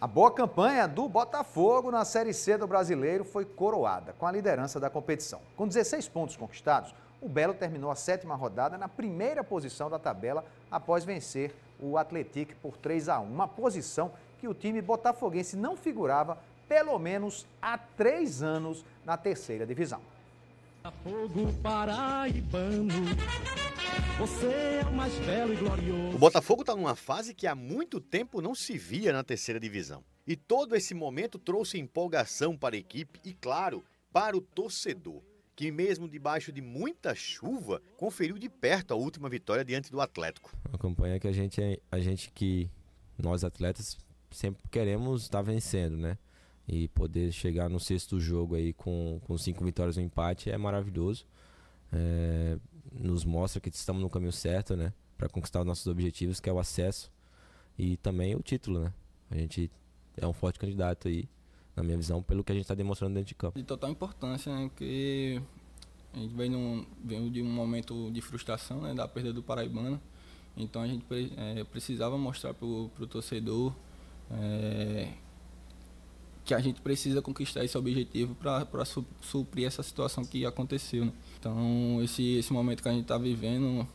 A boa campanha do Botafogo na Série C do Brasileiro foi coroada com a liderança da competição. Com 16 pontos conquistados, o Belo terminou a sétima rodada na primeira posição da tabela após vencer o Atlético por 3 a 1, uma posição que o time botafoguense não figurava pelo menos há três anos na terceira divisão. Botafogo paraibano. Você é o mais belo e glorioso. O Botafogo está numa fase que há muito tempo não se via na terceira divisão. E todo esse momento trouxe empolgação para a equipe e, claro, para o torcedor, que mesmo debaixo de muita chuva, conferiu de perto a última vitória diante do Atlético. A campanha que a gente, é, a gente que nós atletas sempre queremos estar tá vencendo, né? E poder chegar no sexto jogo aí com, com cinco vitórias e um empate é maravilhoso. É, nos mostra que estamos no caminho certo, né? Para conquistar os nossos objetivos, que é o acesso e também o título, né? A gente é um forte candidato aí, na minha visão, pelo que a gente está demonstrando dentro de campo. De total importância, né? Porque a gente vem, num, vem de um momento de frustração, né? Da perda do Paraibano. Então a gente é, precisava mostrar para o torcedor é, que a gente precisa conquistar esse objetivo para su suprir essa situação que aconteceu. Né? Então, esse, esse momento que a gente está vivendo,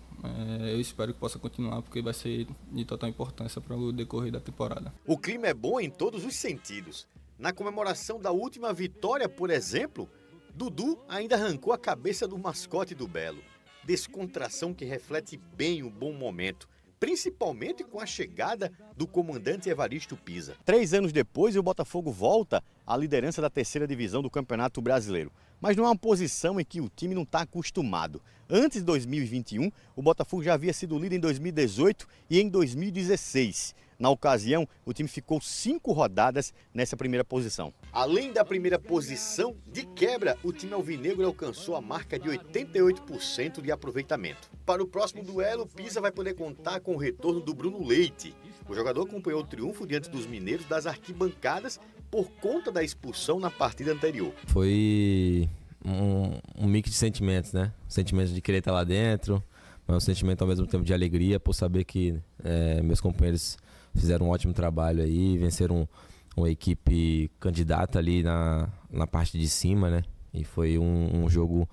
é, eu espero que possa continuar, porque vai ser de total importância para o decorrer da temporada. O clima é bom em todos os sentidos. Na comemoração da última vitória, por exemplo, Dudu ainda arrancou a cabeça do mascote do Belo. Descontração que reflete bem o bom momento principalmente com a chegada do comandante Evaristo Pisa. Três anos depois, o Botafogo volta à liderança da terceira divisão do Campeonato Brasileiro. Mas não é uma posição em que o time não está acostumado. Antes de 2021, o Botafogo já havia sido líder em 2018 e em 2016. Na ocasião, o time ficou cinco rodadas nessa primeira posição. Além da primeira posição, de quebra, o time alvinegro alcançou a marca de 88% de aproveitamento. Para o próximo duelo, Pisa vai poder contar com o retorno do Bruno Leite. O jogador acompanhou o triunfo diante dos mineiros das arquibancadas por conta da expulsão na partida anterior. Foi um, um mix de sentimentos, né? Sentimentos de querer estar lá dentro, mas um sentimento ao mesmo tempo de alegria por saber que é, meus companheiros fizeram um ótimo trabalho aí, venceram uma equipe candidata ali na, na parte de cima, né? E foi um, um jogo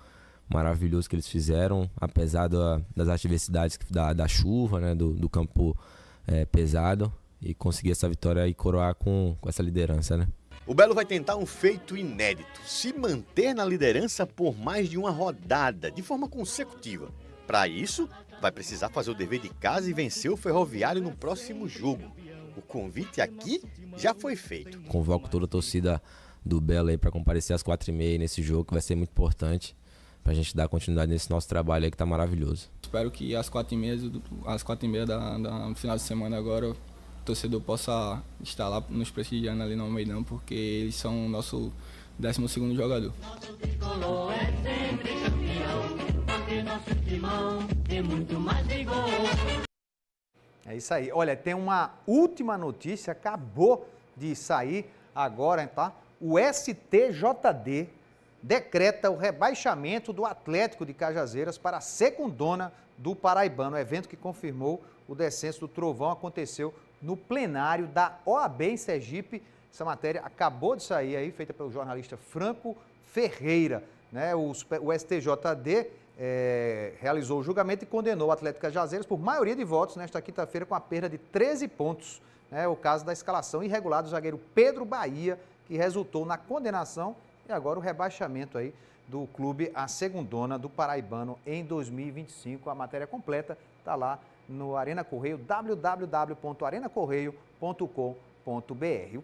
maravilhoso que eles fizeram, apesar da, das adversidades da, da chuva, né? Do, do campo é, pesado. E conseguir essa vitória e coroar com, com essa liderança, né? O Belo vai tentar um feito inédito: se manter na liderança por mais de uma rodada, de forma consecutiva. Para isso, vai precisar fazer o dever de casa e vencer o Ferroviário no próximo jogo. O convite aqui já foi feito. Convoco toda a torcida do Belo aí para comparecer às quatro e meia nesse jogo, que vai ser muito importante para a gente dar continuidade nesse nosso trabalho aí que está maravilhoso. Espero que às quatro e meia, às quatro e meia da, da final de semana agora, o torcedor possa estar lá nos prestigiando ali no Almeidão, porque eles são o nosso décimo segundo jogador. É isso aí. Olha, tem uma última notícia, acabou de sair agora, tá? O STJD decreta o rebaixamento do Atlético de Cajazeiras para a secundona do Paraibano. O evento que confirmou o descenso do Trovão aconteceu no plenário da OAB em Sergipe. Essa matéria acabou de sair aí, feita pelo jornalista Franco Ferreira né, o, o STJD é, eh, realizou o julgamento e condenou o Atlético Cajazeiras por maioria de votos nesta quinta-feira com a perda de 13 pontos. Né, o caso da escalação irregular do zagueiro Pedro Bahia, que resultou na condenação e agora o rebaixamento aí do clube à segundona do Paraibano em 2025. A matéria completa está lá no Arena Correio, www.arenacorreio.com.br.